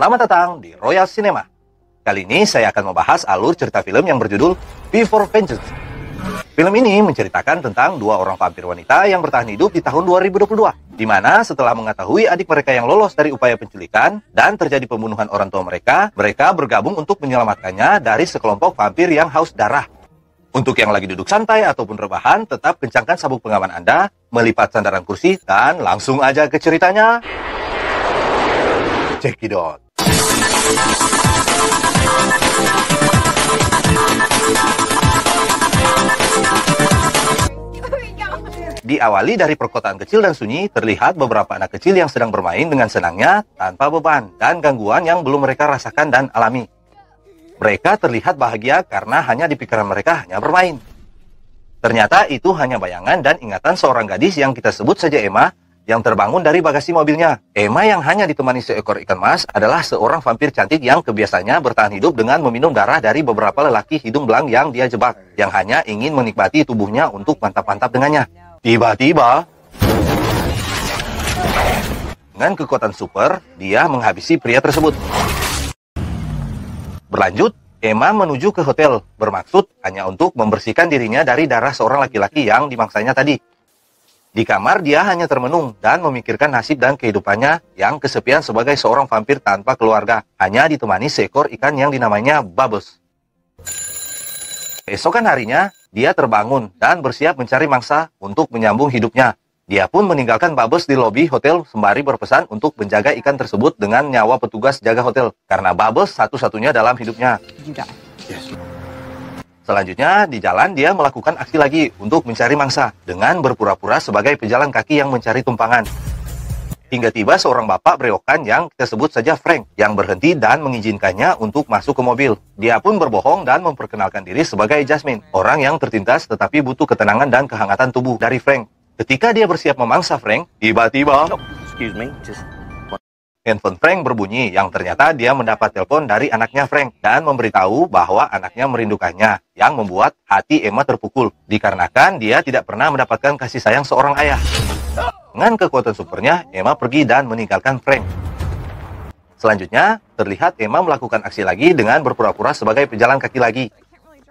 Selamat datang di Royal Cinema. Kali ini saya akan membahas alur cerita film yang berjudul Before Vengeance. Film ini menceritakan tentang dua orang vampir wanita yang bertahan hidup di tahun 2022, di mana setelah mengetahui adik mereka yang lolos dari upaya penculikan dan terjadi pembunuhan orang tua mereka, mereka bergabung untuk menyelamatkannya dari sekelompok vampir yang haus darah. Untuk yang lagi duduk santai ataupun rebahan, tetap kencangkan sabuk pengaman Anda, melipat sandaran kursi, dan langsung aja ke ceritanya. Cekidot. Diawali dari perkotaan kecil dan sunyi, terlihat beberapa anak kecil yang sedang bermain dengan senangnya tanpa beban dan gangguan yang belum mereka rasakan dan alami. Mereka terlihat bahagia karena hanya di pikiran mereka hanya bermain. Ternyata itu hanya bayangan dan ingatan seorang gadis yang kita sebut saja Emma yang terbangun dari bagasi mobilnya. Emma yang hanya ditemani seekor ikan mas adalah seorang vampir cantik yang kebiasaannya bertahan hidup dengan meminum darah dari beberapa lelaki hidung belang yang dia jebak, yang hanya ingin menikmati tubuhnya untuk mantap-mantap dengannya. Tiba-tiba, dengan kekuatan super, dia menghabisi pria tersebut. Berlanjut, Emma menuju ke hotel, bermaksud hanya untuk membersihkan dirinya dari darah seorang laki-laki yang dimangsanya tadi. Di kamar, dia hanya termenung dan memikirkan nasib dan kehidupannya yang kesepian sebagai seorang vampir tanpa keluarga, hanya ditemani seekor ikan yang dinamanya Bubbles. Esokan harinya, dia terbangun dan bersiap mencari mangsa untuk menyambung hidupnya. Dia pun meninggalkan Bubbles di lobi hotel sembari berpesan untuk menjaga ikan tersebut dengan nyawa petugas jaga hotel. Karena Bubbles satu-satunya dalam hidupnya. Yes. Selanjutnya, di jalan dia melakukan aksi lagi untuk mencari mangsa dengan berpura-pura sebagai pejalan kaki yang mencari tumpangan. Hingga tiba seorang bapak beriokan yang tersebut saja Frank yang berhenti dan mengizinkannya untuk masuk ke mobil. Dia pun berbohong dan memperkenalkan diri sebagai Jasmine, orang yang tertintas tetapi butuh ketenangan dan kehangatan tubuh dari Frank. Ketika dia bersiap memangsa Frank, tiba-tiba... Handphone Frank berbunyi yang ternyata dia mendapat telepon dari anaknya Frank dan memberitahu bahwa anaknya merindukannya yang membuat hati Emma terpukul dikarenakan dia tidak pernah mendapatkan kasih sayang seorang ayah. Dengan kekuatan supernya, Emma pergi dan meninggalkan Frank. Selanjutnya, terlihat Emma melakukan aksi lagi dengan berpura-pura sebagai pejalan kaki lagi.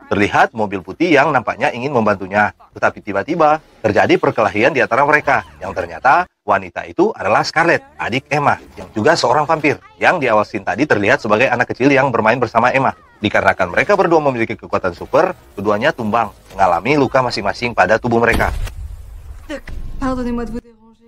Terlihat mobil putih yang nampaknya ingin membantunya, tetapi tiba-tiba terjadi perkelahian di antara mereka yang ternyata Wanita itu adalah Scarlett, adik Emma, yang juga seorang vampir, yang di awal scene tadi terlihat sebagai anak kecil yang bermain bersama Emma. Dikarenakan mereka berdua memiliki kekuatan super, keduanya tumbang, mengalami luka masing-masing pada tubuh mereka.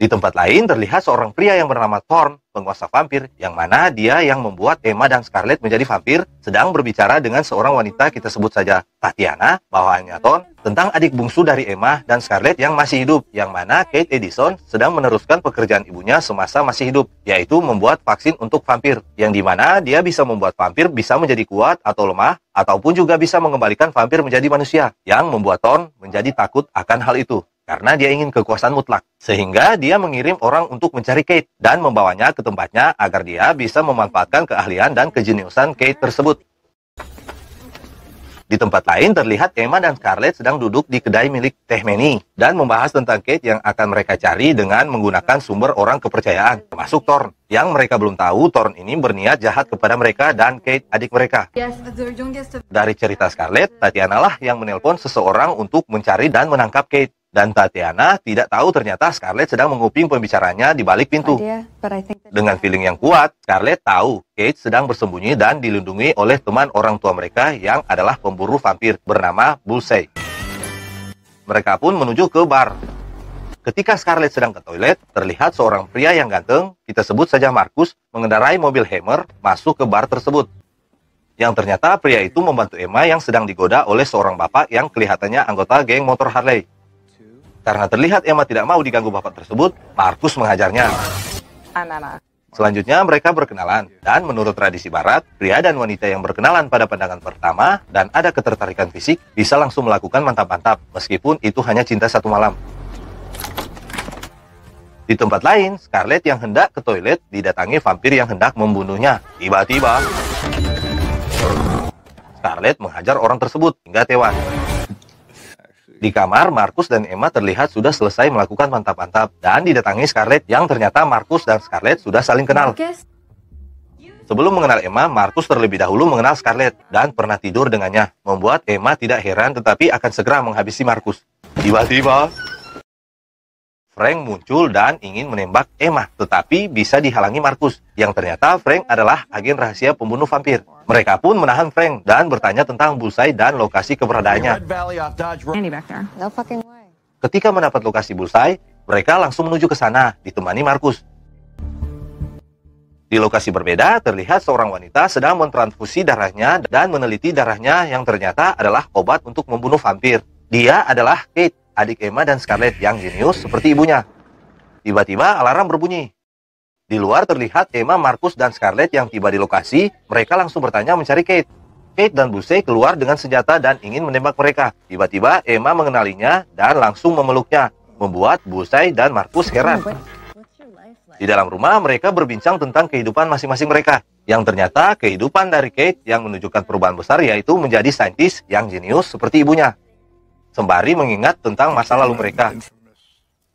Di tempat lain terlihat seorang pria yang bernama Thorn, penguasa vampir, yang mana dia yang membuat Emma dan Scarlett menjadi vampir, sedang berbicara dengan seorang wanita kita sebut saja Tatiana, bawahannya Thorn, tentang adik bungsu dari Emma dan Scarlett yang masih hidup, yang mana Kate Edison sedang meneruskan pekerjaan ibunya semasa masih hidup, yaitu membuat vaksin untuk vampir, yang dimana dia bisa membuat vampir bisa menjadi kuat atau lemah, ataupun juga bisa mengembalikan vampir menjadi manusia, yang membuat Thorn menjadi takut akan hal itu karena dia ingin kekuasaan mutlak. Sehingga dia mengirim orang untuk mencari Kate dan membawanya ke tempatnya agar dia bisa memanfaatkan keahlian dan kejeniusan Kate tersebut. Di tempat lain terlihat Emma dan Scarlett sedang duduk di kedai milik Teh Manny dan membahas tentang Kate yang akan mereka cari dengan menggunakan sumber orang kepercayaan, termasuk Thorn. Yang mereka belum tahu, Thorn ini berniat jahat kepada mereka dan Kate adik mereka. Dari cerita Scarlett, Tatiana lah yang menelpon seseorang untuk mencari dan menangkap Kate. Dan Tatiana tidak tahu ternyata Scarlett sedang menguping pembicaranya di balik pintu. Dengan feeling yang kuat, Scarlett tahu Kate sedang bersembunyi dan dilindungi oleh teman orang tua mereka yang adalah pemburu vampir bernama Bullseye. Mereka pun menuju ke bar. Ketika Scarlett sedang ke toilet, terlihat seorang pria yang ganteng, kita sebut saja Markus, mengendarai mobil Hammer masuk ke bar tersebut yang ternyata pria itu membantu Emma yang sedang digoda oleh seorang bapak yang kelihatannya anggota geng motor Harley. Karena terlihat Emma tidak mau diganggu bapak tersebut, Markus menghajarnya. Selanjutnya mereka berkenalan dan menurut tradisi barat, pria dan wanita yang berkenalan pada pandangan pertama dan ada ketertarikan fisik bisa langsung melakukan mantap-mantap meskipun itu hanya cinta satu malam. Di tempat lain, Scarlett yang hendak ke toilet didatangi vampir yang hendak membunuhnya. Tiba-tiba, Scarlett menghajar orang tersebut hingga tewas. Di kamar, Markus dan Emma terlihat sudah selesai melakukan mantap-mantap dan didatangi Scarlett yang ternyata Markus dan Scarlett sudah saling kenal. Sebelum mengenal Emma, Markus terlebih dahulu mengenal Scarlett dan pernah tidur dengannya, membuat Emma tidak heran tetapi akan segera menghabisi Markus. Tiba-tiba, Frank muncul dan ingin menembak Emma, tetapi bisa dihalangi Markus, yang ternyata Frank adalah agen rahasia pembunuh vampir. Mereka pun menahan Frank dan bertanya tentang Bullseye dan lokasi keberadaannya. Ketika mendapat lokasi Bullseye, mereka langsung menuju ke sana, ditemani Markus. Di lokasi berbeda, terlihat seorang wanita sedang mentransfusi darahnya dan meneliti darahnya yang ternyata adalah obat untuk membunuh vampir. Dia adalah Kate, adik Emma dan Scarlett yang jenius seperti ibunya. Tiba-tiba alarm berbunyi. Di luar terlihat Emma, Markus, dan Scarlett yang tiba di lokasi. Mereka langsung bertanya mencari Kate. Kate dan Buse keluar dengan senjata dan ingin menembak mereka. Tiba-tiba Emma mengenalinya dan langsung memeluknya, membuat Buse dan Markus heran. Di dalam rumah, mereka berbincang tentang kehidupan masing-masing mereka. Yang ternyata kehidupan dari Kate yang menunjukkan perubahan besar yaitu menjadi saintis yang jenius seperti ibunya. Sembari mengingat tentang masa lalu mereka.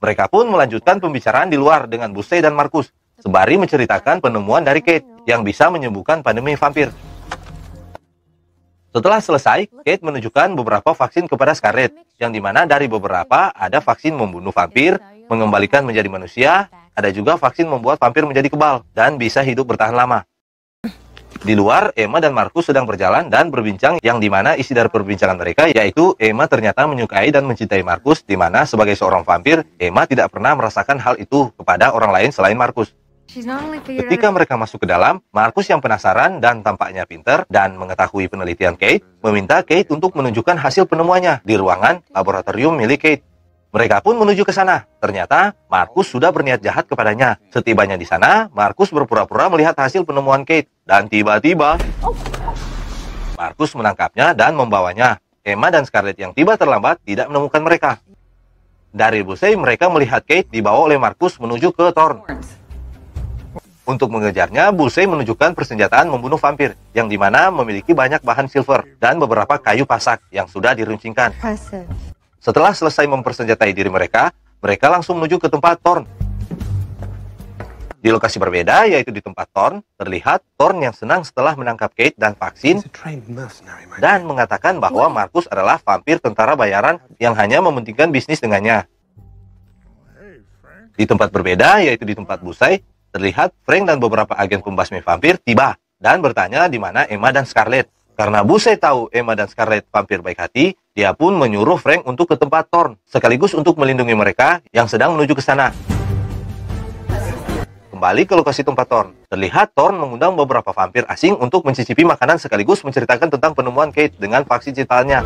Mereka pun melanjutkan pembicaraan di luar dengan Buse dan Markus. Sebari menceritakan penemuan dari Kate yang bisa menyembuhkan pandemi vampir. Setelah selesai, Kate menunjukkan beberapa vaksin kepada Scarlet, yang dimana dari beberapa ada vaksin membunuh vampir, mengembalikan menjadi manusia, ada juga vaksin membuat vampir menjadi kebal dan bisa hidup bertahan lama. Di luar, Emma dan Markus sedang berjalan dan berbincang yang dimana isi dari perbincangan mereka yaitu Emma ternyata menyukai dan mencintai Markus dimana sebagai seorang vampir, Emma tidak pernah merasakan hal itu kepada orang lain selain Markus. Ketika mereka masuk ke dalam, Markus yang penasaran dan tampaknya pinter dan mengetahui penelitian Kate, meminta Kate untuk menunjukkan hasil penemuannya di ruangan laboratorium milik Kate. Mereka pun menuju ke sana. Ternyata, Markus sudah berniat jahat kepadanya. Setibanya di sana, Markus berpura-pura melihat hasil penemuan Kate. Dan tiba-tiba, Markus menangkapnya dan membawanya. Emma dan Scarlett yang tiba terlambat tidak menemukan mereka. Dari Busey, mereka melihat Kate dibawa oleh Markus menuju ke Thorne. Untuk mengejarnya, Busei menunjukkan persenjataan membunuh vampir, yang dimana memiliki banyak bahan silver dan beberapa kayu pasak yang sudah diruncingkan. Setelah selesai mempersenjatai diri mereka, mereka langsung menuju ke tempat Thorn. Di lokasi berbeda, yaitu di tempat Thorn, terlihat Thorn yang senang setelah menangkap Kate dan vaksin dan mengatakan bahwa Markus adalah vampir tentara bayaran yang hanya mementingkan bisnis dengannya. Di tempat berbeda, yaitu di tempat Busai, Terlihat Frank dan beberapa agen pembasmi vampir tiba dan bertanya di mana Emma dan Scarlett. Karena Buse tahu Emma dan Scarlett vampir baik hati, dia pun menyuruh Frank untuk ke tempat Thorn, sekaligus untuk melindungi mereka yang sedang menuju ke sana. Kembali ke lokasi tempat Thorn, terlihat Thorn mengundang beberapa vampir asing untuk mencicipi makanan sekaligus menceritakan tentang penemuan Kate dengan vaksin cintanya.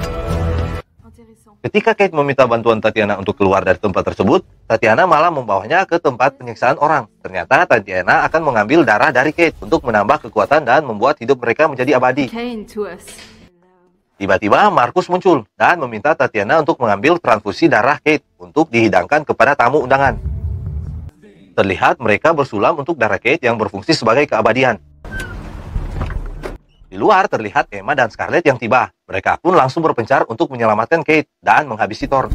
Ketika Kate meminta bantuan Tatiana untuk keluar dari tempat tersebut, Tatiana malah membawanya ke tempat penyiksaan orang. Ternyata Tatiana akan mengambil darah dari Kate untuk menambah kekuatan dan membuat hidup mereka menjadi abadi. Tiba-tiba Markus muncul dan meminta Tatiana untuk mengambil transfusi darah Kate untuk dihidangkan kepada tamu undangan. Terlihat mereka bersulam untuk darah Kate yang berfungsi sebagai keabadian. Di luar terlihat Emma dan Scarlett yang tiba mereka pun langsung berpencar untuk menyelamatkan Kate dan menghabisi Thor.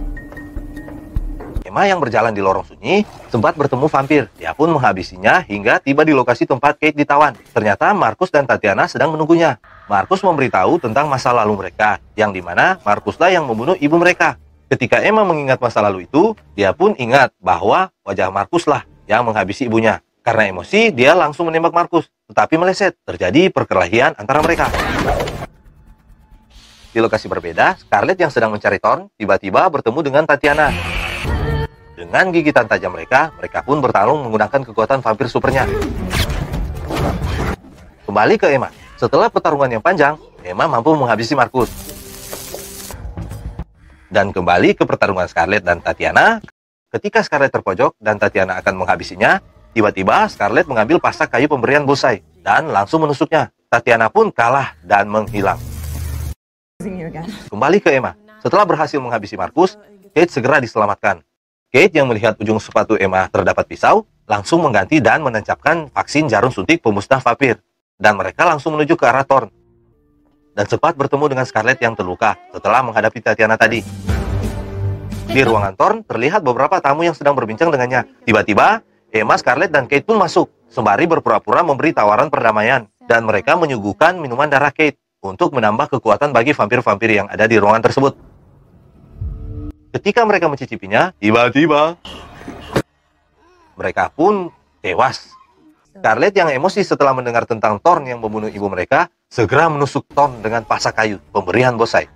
Emma yang berjalan di lorong sunyi sempat bertemu vampir. Dia pun menghabisinya hingga tiba di lokasi tempat Kate ditawan. Ternyata Markus dan Tatiana sedang menunggunya. Markus memberitahu tentang masa lalu mereka, yang dimana Markuslah yang membunuh ibu mereka. Ketika Emma mengingat masa lalu itu, dia pun ingat bahwa wajah Markuslah yang menghabisi ibunya. Karena emosi, dia langsung menembak Markus, tetapi meleset. Terjadi perkelahian antara mereka. Di lokasi berbeda, Scarlett yang sedang mencari Thorn tiba-tiba bertemu dengan Tatiana. Dengan gigitan tajam mereka, mereka pun bertarung menggunakan kekuatan vampir supernya. Kembali ke Emma. Setelah pertarungan yang panjang, Emma mampu menghabisi Markus. Dan kembali ke pertarungan Scarlett dan Tatiana. Ketika Scarlett terpojok dan Tatiana akan menghabisinya, tiba-tiba Scarlett mengambil pasak kayu pemberian Bosai dan langsung menusuknya. Tatiana pun kalah dan menghilang. Kembali ke Emma. Setelah berhasil menghabisi Markus, Kate segera diselamatkan. Kate yang melihat ujung sepatu Emma terdapat pisau, langsung mengganti dan menancapkan vaksin jarum suntik pemusnah vampir. Dan mereka langsung menuju ke arah Thorn. Dan sempat bertemu dengan Scarlett yang terluka setelah menghadapi Tatiana tadi. Di ruangan Thorn, terlihat beberapa tamu yang sedang berbincang dengannya. Tiba-tiba, Emma, Scarlett, dan Kate pun masuk, sembari berpura-pura memberi tawaran perdamaian. Dan mereka menyuguhkan minuman darah Kate untuk menambah kekuatan bagi vampir-vampir yang ada di ruangan tersebut. Ketika mereka mencicipinya, tiba-tiba mereka pun tewas. Scarlett yang emosi setelah mendengar tentang Thorn yang membunuh ibu mereka, segera menusuk Thorn dengan pasak kayu, pemberian bosai.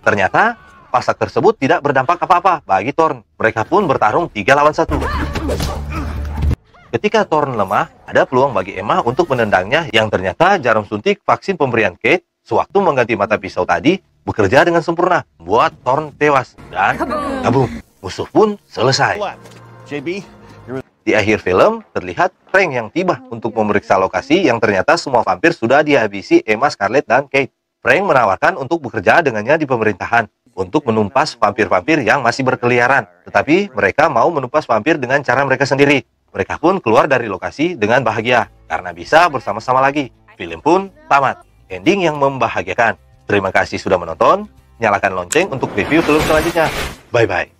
Ternyata, pasak tersebut tidak berdampak apa-apa bagi Thorn. Mereka pun bertarung 3 lawan satu. Ketika Thorn lemah, ada peluang bagi Emma untuk menendangnya yang ternyata jarum suntik vaksin pemberian Kate Sewaktu mengganti mata pisau tadi, bekerja dengan sempurna, buat Thorn tewas dan kabum. Musuh pun selesai. Di akhir film, terlihat Frank yang tiba untuk memeriksa lokasi yang ternyata semua vampir sudah dihabisi Emma Scarlett dan Kate. Frank menawarkan untuk bekerja dengannya di pemerintahan untuk menumpas vampir-vampir yang masih berkeliaran. Tetapi mereka mau menumpas vampir dengan cara mereka sendiri. Mereka pun keluar dari lokasi dengan bahagia karena bisa bersama-sama lagi. Film pun tamat ending yang membahagiakan. Terima kasih sudah menonton. Nyalakan lonceng untuk review film selanjutnya. Bye-bye.